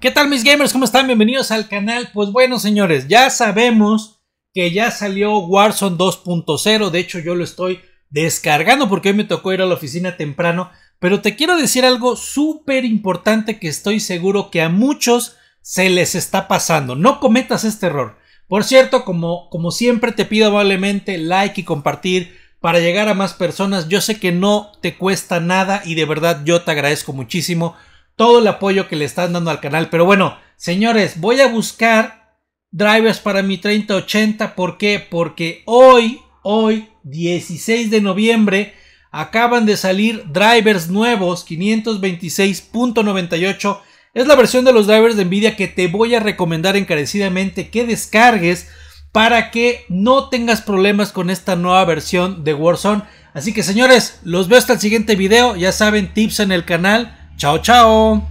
¿Qué tal mis gamers? ¿Cómo están? Bienvenidos al canal. Pues bueno señores, ya sabemos que ya salió Warzone 2.0. De hecho yo lo estoy descargando porque hoy me tocó ir a la oficina temprano. Pero te quiero decir algo súper importante que estoy seguro que a muchos se les está pasando. No cometas este error. Por cierto, como, como siempre te pido amablemente like y compartir para llegar a más personas. Yo sé que no te cuesta nada y de verdad yo te agradezco muchísimo todo el apoyo que le están dando al canal. Pero bueno, señores, voy a buscar drivers para mi 3080. ¿Por qué? Porque hoy, hoy, 16 de noviembre, acaban de salir drivers nuevos 526.98. Es la versión de los drivers de Nvidia que te voy a recomendar encarecidamente que descargues para que no tengas problemas con esta nueva versión de Warzone. Así que señores, los veo hasta el siguiente video. Ya saben, tips en el canal Chao, chao.